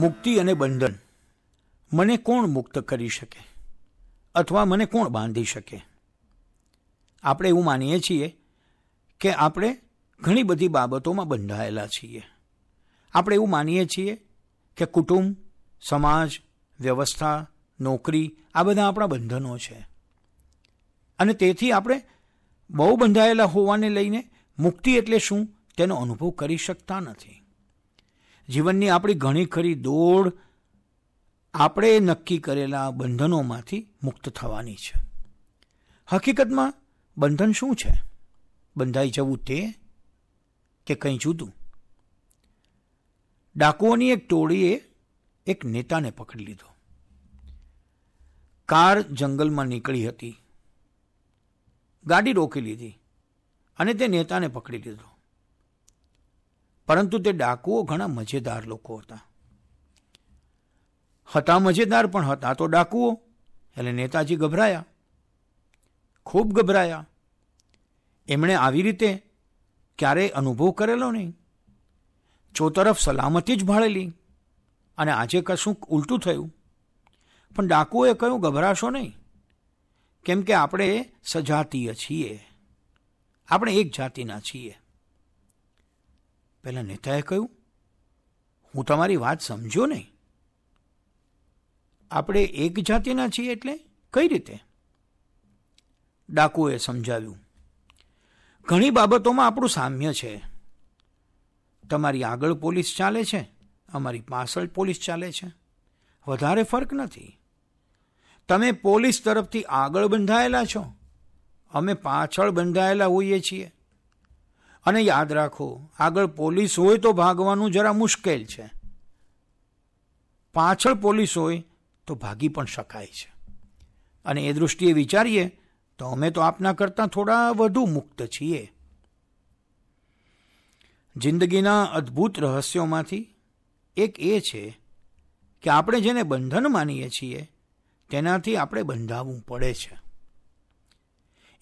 મુક્તિ અને બંધન મને કોણ મુક્ત કરી શકે અથવા મને કોણ બાંધી શકે આપણે એવું માનીએ છીએ કે આપણે ઘણી બધી બાબતોમાં બંધાયેલા છીએ આપણે એવું માનીએ છીએ કે કુટુંબ સમાજ વ્યવસ્થા નોકરી આ બધા આપણા બંધનો છે અને તેથી આપણે બહુ બંધાયેલા હોવાને લઈને મુક્તિ એટલે શું તેનો અનુભવ કરી શકતા નથી જીવનની આપણી ઘણી ખરી દોડ આપણે નક્કી કરેલા બંધનોમાંથી મુક્ત થવાની છે હકીકતમાં બંધન શું છે બંધાઈ જવું તે કે કંઈ જુદું ડાકુઓની એક ટોળીએ એક નેતાને પકડી લીધો કાર જંગલમાં નીકળી હતી ગાડી રોકી લીધી અને તે નેતાને પકડી લીધો પરંતુ તે ડાકુઓ ઘણા મજેદાર લોકો હતા હતા મજેદાર પણ હતા તો ડાકુઓ એટલે નેતાજી ગભરાયા ખૂબ ગભરાયા એમણે આવી રીતે ક્યારેય અનુભવ કરેલો નહીં ચોતરફ સલામતી જ ભાળેલી અને આજે કશું ઉલટું થયું પણ ડાકુઓએ કહ્યું ગભરાશો નહીં કેમ કે આપણે સજાતીય છીએ આપણે એક જાતિના છીએ પહેલાં નેતાએ કહ્યું હું તમારી વાત સમજો નહીં આપણે એક જાતિના છીએ એટલે કઈ રીતે ડાકુએ સમજાવ્યું ઘણી બાબતોમાં આપણું સામ્ય છે તમારી આગળ પોલીસ ચાલે છે અમારી પાછળ પોલીસ ચાલે છે વધારે ફરક નથી તમે પોલીસ તરફથી આગળ બંધાયેલા છો અમે પાછળ બંધાયેલા હોઈએ છીએ અને યાદ રાખો આગળ પોલીસ હોય તો ભાગવાનું જરા મુશ્કેલ છે પાછળ પોલીસ હોય તો ભાગી પણ શકાય છે અને એ દૃષ્ટિએ વિચારીએ તો અમે તો આપના કરતાં થોડા વધુ મુક્ત છીએ જિંદગીના અદ્ભુત રહસ્યોમાંથી એક એ છે કે આપણે જેને બંધન માનીએ છીએ તેનાથી આપણે બંધાવવું પડે છે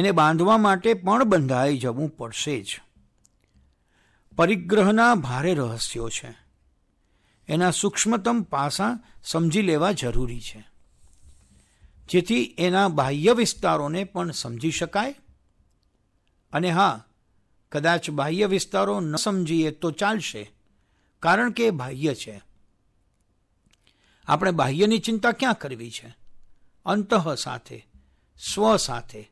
એને બાંધવા માટે પણ બંધાઈ જવું પડશે જ પરિગ્રહના ભારે રહસ્યો છે એના સૂક્ષ્મતમ પાસા સમજી લેવા જરૂરી છે જેથી એના બાહ્ય વિસ્તારોને પણ સમજી શકાય અને હા કદાચ બાહ્ય વિસ્તારો ન સમજીએ તો ચાલશે કારણ કે એ બાહ્ય છે આપણે બાહ્યની ચિંતા ક્યાં કરવી છે અંતઃ સાથે સ્વ સાથે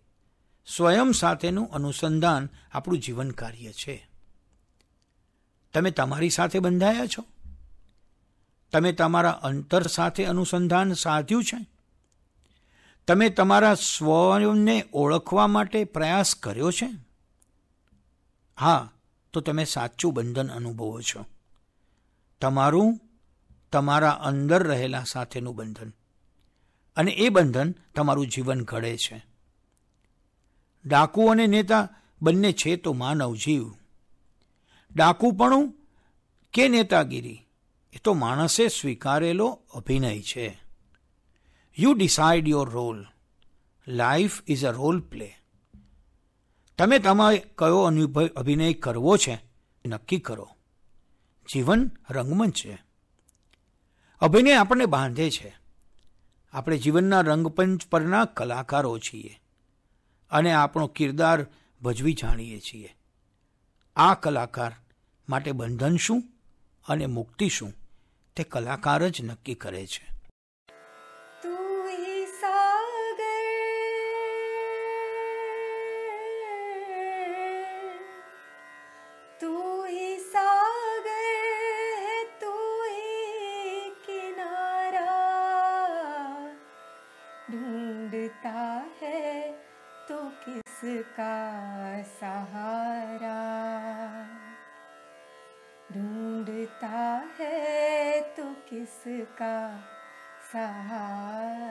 સ્વયં સાથેનું અનુસંધાન આપણું જીવન કાર્ય છે તમે તમારી સાથે બંધાયા છો તમે તમારા અંતર સાથે અનુસંધાન સાધ્યું છે તમે તમારા સ્વયંને ઓળખવા માટે પ્રયાસ કર્યો છે હા તો તમે સાચું બંધન અનુભવો છો તમારું તમારા અંદર રહેલા સાથેનું બંધન અને એ બંધન તમારું જીવન ઘડે છે ડાકુ અને નેતા બંને છે તો માનવ જીવ ડાકુપણું કે નેતાગીરી એ તો માણસે સ્વીકારેલો અભિનય છે you decide your role life is a role play તમે તમારે કયો અનુભવ અભિનય કરવો છે નક્કી કરો જીવન રંગમંચ છે અભિનય આપણને બાંધે છે આપણે જીવનના રંગપંચ પરના કલાકારો છીએ અને આપણો કિરદાર ભજવી જાણીએ છીએ આ કલાકાર માટે બંધન શું અને મુક્તિ શું તે કલાકાર જ નક્કી કરે છે ढूंढता है तो किसका का सहारा